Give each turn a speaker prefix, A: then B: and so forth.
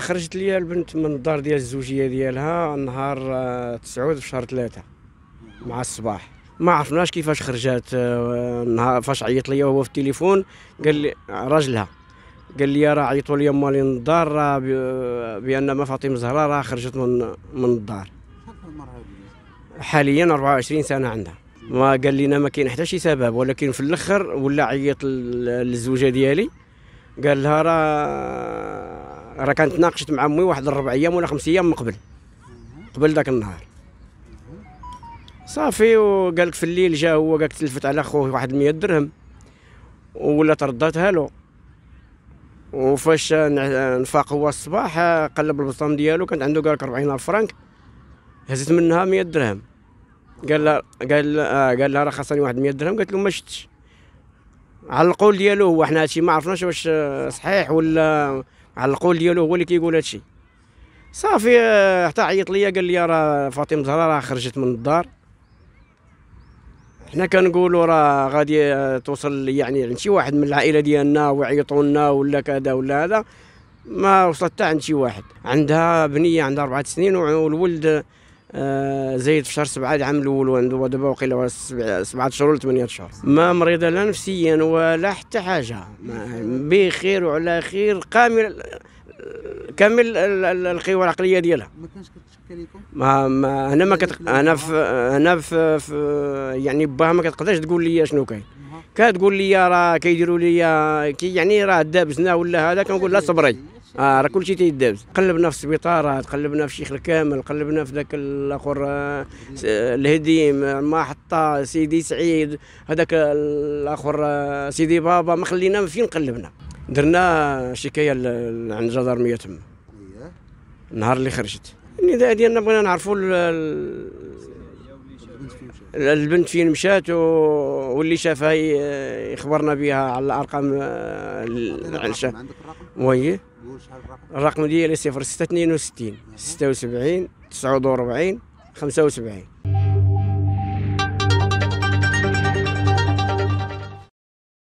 A: خرجت ليا البنت من الدار ديال الزوجيه ديالها نهار 9 آه، في شهر 3 مع الصباح ما عرفناش كيفاش خرجت آه، نهار فاش عيط ليا هو في التليفون قال لي راجلها قال لي راه عيطوا لي مالين الدار بان ما فاطمه زهره راه خرجت من من الدار حاليا 24 سنه عندها ما قال لنا ما كاين حتى شي سبب ولكن في الاخر ولا عيط للزوجه ديالي قال لها راه راه كانت تناقشت مع امي واحد الربع ايام ولا خمس ايام من قبل قبل ذاك النهار صافي وقالك في الليل جا هو قالك تلفت على خوه واحد 100 درهم ولا ترداتها له وفاش نفاق هو الصباح قلب البطام ديالو كانت عنده قالك ربعين الف فرانك هزت منها 100 درهم قال لها قال لها آه، قال لها راه خاصني واحد 100 درهم قالت له ما شفتش على القول ديالو هو حنا هادشي ما عرفناش واش صحيح ولا على القول ديالو هو اللي كيقول كي هادشي صافي آه، حتى عيط ليا قال لي راه فاطمه زهرا راه خرجت من الدار حنا كنقولوا راه غادي آه، توصل يعني عند شي واحد من العائله ديالنا ويعيطوا لنا ولا كذا ولا هذا ما وصلت حتى عند شي واحد عندها بنيه عندها اربعة سنين والولد زيد آه، زايد في شهر سبعة العام الأول وعنده دابا وقيلا سبعة شهور ولا ثمانية شهور ما مريضة لا نفسيا ولا حتى حاجة بخير وعلى خير كامل كامل القوى العقلية ديالها ما كانش كتشكى لكم ما, هنا ما كت... هنا في هنا في... في يعني باها ما كتقدرش تقول لي شنو كاين كتقول لي راه كيديروا لي كي يعني راه دابزنا ولا هذا كنقول لا صبري اه راه كلشي تيدابز قلبنا في السبيطارات قلبنا في الشيخ الكامل قلبنا في ذاك الاخر آه، الهديم المحطه سيدي سعيد هذاك الاخر آه، سيدي بابا ما خلينا فين قلبنا درنا شكايه عند الجدارميه تما النهار اللي خرجت النداء يعني ديالنا بغينا نعرفوا البنت فين مشات واللي شافها يخبرنا بها على الارقام آه، العلشة وي الرقم ديالي 06 62 76 49 75